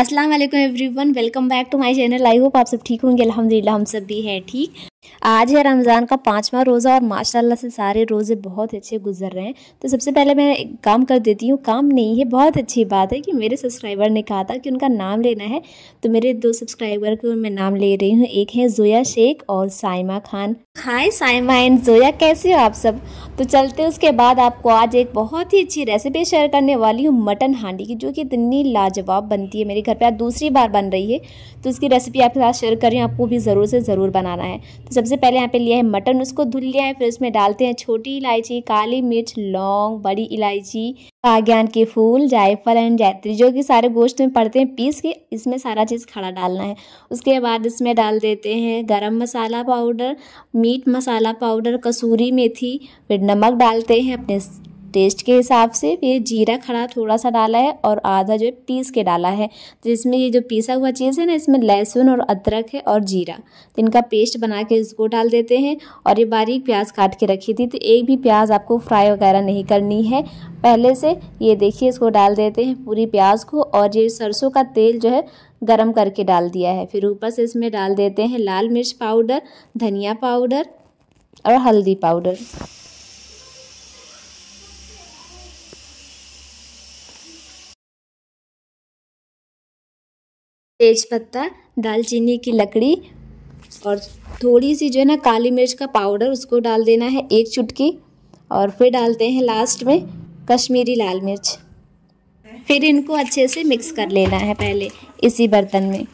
अस्सलाम वालेकुम everyone welcome back to my channel I hope आप सब ठीक होंगे अलहमदिल्ला हम सब भी हैं ठीक आज है रमज़ान का पाँचवा रोज़ा और माशाल्लाह से सारे रोज़े बहुत अच्छे गुजर रहे हैं तो सबसे पहले मैं एक काम कर देती हूँ काम नहीं है बहुत अच्छी बात है कि मेरे सब्सक्राइबर ने कहा था कि उनका नाम लेना है तो मेरे दो सब्सक्राइबर को मैं नाम ले रही हूँ एक है जोया शेख और साइमा खान हाय साइमा एंड जोया कैसे हो आप सब तो चलते उसके बाद आपको आज एक बहुत ही अच्छी रेसिपी शेयर करने वाली हूँ मटन हांडी की जो कि इतनी लाजवाब बनती है मेरे घर पर आज दूसरी बार बन रही है तो उसकी रेसिपी आपके साथ शेयर करें आपको भी ज़रूर से ज़रूर बनाना है तो सबसे पहले यहाँ पे लिया है मटन उसको धुल लिया है फिर उसमें डालते हैं छोटी इलायची काली मिर्च लौंग बड़ी इलायची बाग्यान के फूल जायफल एंड जायत्री जो कि सारे गोश्त में पड़ते हैं पीस के इसमें सारा चीज़ खड़ा डालना है उसके बाद इसमें डाल देते हैं garam masala powder meat masala powder कसूरी मेथी फिर नमक डालते हैं अपने टेस्ट के हिसाब से ये जीरा खड़ा थोड़ा सा डाला है और आधा जो है पीस के डाला है तो इसमें ये जो पीसा हुआ चीज़ है ना इसमें लहसुन और अदरक है और जीरा तो इनका पेस्ट बना के इसको डाल देते हैं और ये बारीक प्याज काट के रखी थी तो एक भी प्याज आपको फ्राई वगैरह नहीं करनी है पहले से ये देखिए इसको डाल देते हैं पूरी प्याज को और ये सरसों का तेल जो है गरम करके डाल दिया है फिर ऊपर से इसमें डाल देते हैं लाल मिर्च पाउडर धनिया पाउडर और हल्दी पाउडर तेज पत्ता दालचीनी की लकड़ी और थोड़ी सी जो है ना काली मिर्च का पाउडर उसको डाल देना है एक चुटकी और फिर डालते हैं लास्ट में कश्मीरी लाल मिर्च फिर इनको अच्छे से मिक्स कर लेना है पहले इसी बर्तन में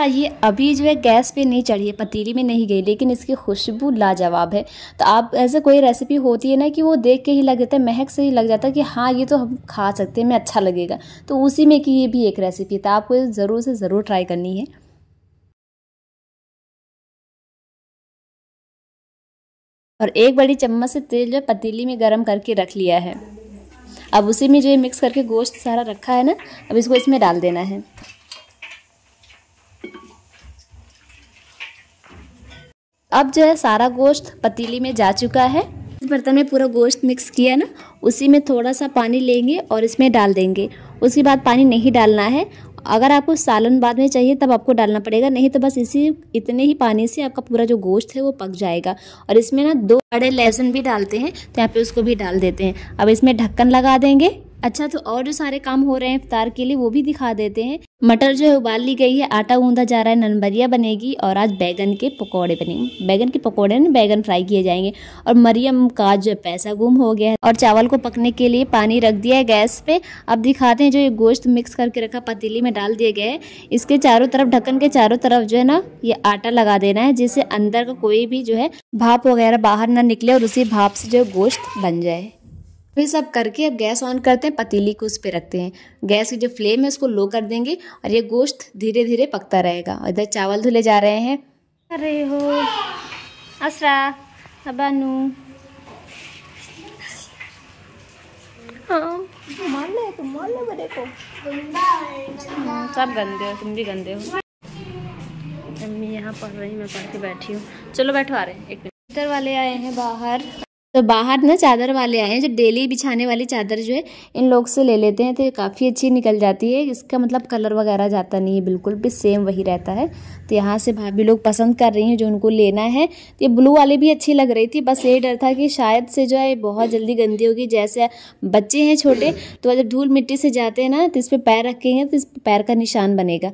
अच्छा ये अभी जो है गैस पे नहीं चढ़ी है पतीली में नहीं गई लेकिन इसकी खुशबू लाजवाब है तो आप ऐसे कोई रेसिपी होती है ना कि वो देख के ही लग जाता है महक से ही लग जाता है कि हाँ ये तो हम खा सकते हैं मैं अच्छा लगेगा तो उसी में की ये भी एक रेसिपी तो आपको ज़रूर से ज़रूर ट्राई करनी है और एक बड़ी चम्मच से तेल जो है पतीली में गर्म करके रख लिया है अब उसी में जो है मिक्स करके गोश्त सारा रखा है ना अब इसको इसमें डाल देना है अब जो है सारा गोश्त पतीली में जा चुका है बर्तन में पूरा गोश्त मिक्स किया ना उसी में थोड़ा सा पानी लेंगे और इसमें डाल देंगे उसके बाद पानी नहीं डालना है अगर आपको सालन बाद में चाहिए तब आपको डालना पड़ेगा नहीं तो बस इसी इतने ही पानी से आपका पूरा जो गोश्त है वो पक जाएगा और इसमें ना दो बड़े लहसुन भी डालते हैं तो यहाँ पे उसको भी डाल देते हैं अब इसमें ढक्कन लगा देंगे अच्छा तो और जो सारे काम हो रहे हैं इफ्तार के लिए वो भी दिखा देते हैं मटर जो है उबाल ली गई है आटा गूंदा जा रहा है ननबरिया बनेगी और आज बैगन के पकौड़े बनेंगे बैगन के पकौड़े ना बैगन फ्राई किए जाएंगे और मरियम का जो पैसा गुम हो गया है और चावल को पकने के लिए पानी रख दिया है गैस पे अब दिखाते हैं जो ये गोश्त मिक्स करके रखा पतीली में डाल दिए गए हैं इसके चारों तरफ ढक्कन के चारों तरफ जो है ना ये आटा लगा देना है जिससे अंदर का कोई भी जो है भाप वगैरह बाहर ना निकले और उसी भाप से जो गोश्त बन जाए फिर सब करके अब गैस ऑन करते हैं पतीली को उस पर रखते हैं गैस की जो फ्लेम है उसको लो कर देंगे और ये गोश्त धीरे धीरे पकता रहेगा इधर चावल धुले जा रहे हैं अरे हो असरा अबानू हाँ तुम तो बड़े को सब गंदे हो तुम भी गंदे हो मम्मी यहाँ पढ़ रही मैं पढ़ के बैठी हूँ चलो बैठो आ रहे हैं एक मिनट इधर वाले आए हैं बाहर तो बाहर ना चादर वाले आए हैं जो डेली बिछाने वाली चादर जो है इन लोग से ले लेते हैं तो ये काफ़ी अच्छी निकल जाती है इसका मतलब कलर वगैरह जाता नहीं है बिल्कुल भी सेम वही रहता है तो यहाँ से भाभी लोग पसंद कर रही हैं जो उनको लेना है तो ये ब्लू वाली भी अच्छी लग रही थी बस यही डर था कि शायद से जो है बहुत जल्दी गंदी होगी जैसे बच्चे हैं छोटे तो जब धूल मिट्टी से जाते हैं ना तो इस पर पैर रखेंगे तो इस पैर का निशान बनेगा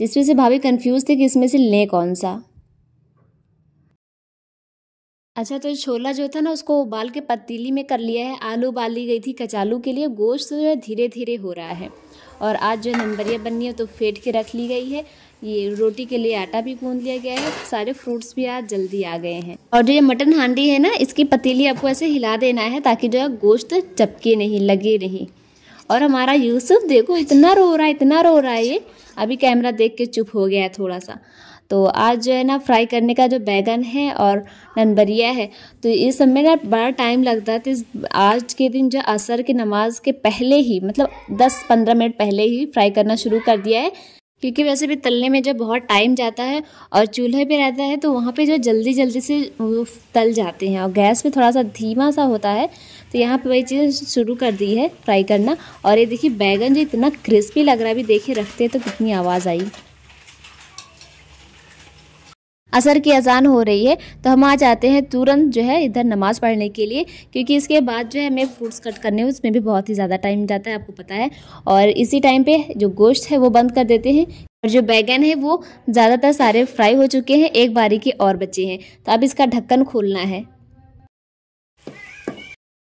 जिसमें से भाभी कन्फ्यूज़ थे कि इसमें से लें कौन सा अच्छा तो छोला जो था ना उसको उबाल के पतीली में कर लिया है आलू उबाली गई थी कचालू के लिए गोश्त जो है धीरे धीरे हो रहा है और आज जो नंबरिया बननी है तो फेंट के रख ली गई है ये रोटी के लिए आटा भी गूंद लिया गया है सारे फ्रूट्स भी आज जल्दी आ गए हैं और जो ये मटन हांडी है ना इसकी पतीली आपको ऐसे हिला देना है ताकि जो है गोश्त चपके नहीं लगे नहीं और हमारा यूसुफ देखो इतना रो रहा है इतना रो रहा है ये अभी कैमरा देख के चुप हो गया है थोड़ा सा तो आज जो है ना फ्राई करने का जो बैगन है और ननबरिया है तो इस सब में ना बड़ा टाइम लगता है तो इस आज के दिन जो असर की नमाज़ के पहले ही मतलब दस पंद्रह मिनट पहले ही फ्राई करना शुरू कर दिया है क्योंकि वैसे भी तलने में जब बहुत टाइम जाता है और चूल्हे पे रहता है तो वहाँ पे जो जल्दी जल्दी से तल जाते हैं और गैस पे थोड़ा सा धीमा सा होता है तो यहाँ पे वही चीज़ शुरू कर दी है फ्राई करना और ये देखिए बैगन जो इतना क्रिस्पी लग रहा है अभी देखिए रखते हैं तो कितनी आवाज़ आई असर की अजान हो रही है तो हम आ जाते हैं तुरंत जो है इधर नमाज़ पढ़ने के लिए क्योंकि इसके बाद जो है हमें फ्रूट्स कट करने हैं उसमें भी बहुत ही ज़्यादा टाइम जाता है आपको पता है और इसी टाइम पे जो गोश्त है वो बंद कर देते हैं और जो बैगन है वो ज़्यादातर सारे फ्राई हो चुके हैं एक बारी के और बचे हैं तो अब इसका ढक्कन खोलना है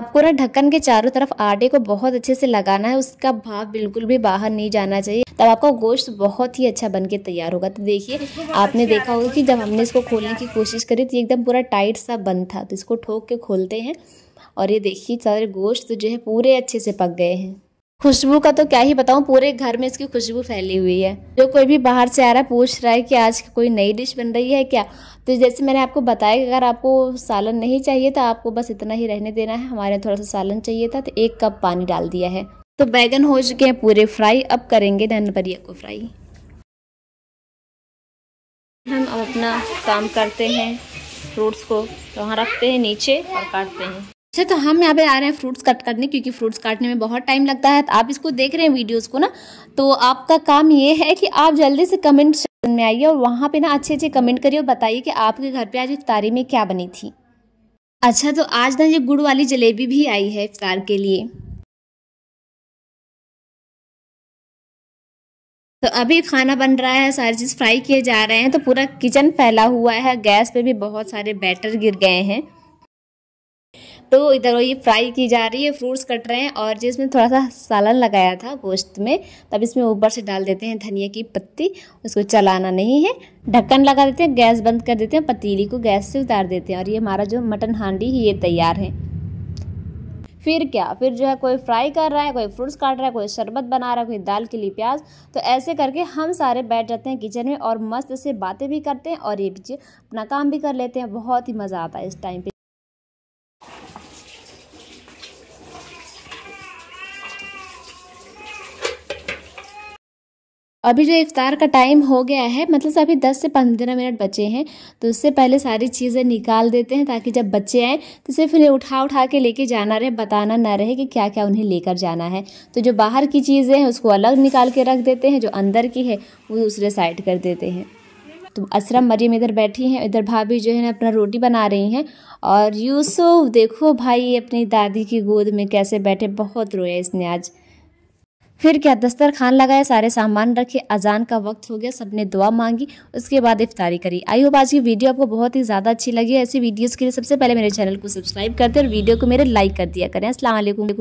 आपको ना ढक्कन के चारों तरफ आटे को बहुत अच्छे से लगाना है उसका भाप बिल्कुल भी बाहर नहीं जाना चाहिए तब आपका गोश्त बहुत ही अच्छा बन के तैयार होगा तो देखिए आपने देखा होगा कि जब हमने इसको खोलने की कोशिश करी तो एकदम पूरा टाइट सा बंद था तो इसको ठोक के खोलते हैं और ये देखिए सारे गोश्त जो है पूरे अच्छे से पक गए हैं खुशबू का तो क्या ही बताऊँ पूरे घर में इसकी खुशबू फैली हुई है जो कोई भी बाहर से आ रहा है पूछ रहा है कि आज कोई नई डिश बन रही है क्या तो जैसे मैंने आपको बताया कि अगर आपको सालन नहीं चाहिए तो आपको बस इतना ही रहने देना है हमारे थोड़ा सा सालन चाहिए था तो एक कप पानी डाल दिया है तो बैगन हो चुके हैं पूरे फ्राई अब करेंगे धनपरिया को फ्राई हम अब अपना काम करते हैं फ्रूट्स को तो वहाँ रखते हैं नीचे और काटते हैं अच्छा तो हम यहाँ पे आ रहे हैं फ्रूट्स कट करने क्योंकि फ्रूट्स काटने में बहुत टाइम लगता है तो आप इसको देख रहे हैं वीडियोस को ना तो आपका काम ये है कि आप जल्दी से कमेंट सेक्शन में आइए और वहाँ पे ना अच्छे अच्छे कमेंट करिए और बताइए कि आपके घर पे आज इफ्तारी में क्या बनी थी अच्छा तो आज ना ये गुड़ वाली जलेबी भी आई है इफ्तार के लिए तो अभी खाना बन रहा है सारी चीज़ फ्राई किए जा रहे हैं तो पूरा किचन फैला हुआ है गैस पर भी बहुत सारे बैटर गिर गए हैं तो इधर ये फ्राई की जा रही है फ्रूट्स कट रहे हैं और जिसमें थोड़ा सा सालन लगाया था गोश्त में तब इसमें ऊपर से डाल देते हैं धनिया की पत्ती उसको चलाना नहीं है ढक्कन लगा देते हैं गैस बंद कर देते हैं पतीली को गैस से उतार देते हैं और ये हमारा जो मटन हांडी ये तैयार है फिर क्या फिर जो है कोई फ्राई कर रहा है कोई फ्रूट्स काट रहा है कोई शरबत बना रहा है कोई दाल के लिए प्याज तो ऐसे करके हम सारे बैठ जाते हैं किचन में और मस्त से बातें भी करते हैं और ये पीछे अपना काम भी कर लेते हैं बहुत ही मज़ा आता है इस टाइम पे अभी जो इफ़ार का टाइम हो गया है मतलब अभी 10 से 15 मिनट बचे हैं तो उससे पहले सारी चीज़ें निकाल देते हैं ताकि जब बच्चे आएँ तो सिर्फ उन्हें उठा उठा के लेके जाना रहे बताना ना रहे कि क्या क्या उन्हें लेकर जाना है तो जो बाहर की चीज़ें हैं उसको अलग निकाल के रख देते हैं जो अंदर की है वो दूसरे साइड कर देते हैं तो असरम मरियम इधर बैठी हैं इधर भाभी जो है ना अपना रोटी बना रही हैं और यूसुफ देखो भाई अपनी दादी की गोद में कैसे बैठे बहुत रोया इसने आज फिर क्या दस्तर खान लगाया सारे सामान रखे अजान का वक्त हो गया सबने दुआ मांगी उसके बाद इफ्तारी करी आई होप आज की वीडियो आपको बहुत ही ज़्यादा अच्छी लगी है ऐसी वीडियोस के लिए सबसे पहले मेरे चैनल को सब्सक्राइब कर दे और वीडियो को मेरे लाइक कर दिया करें असला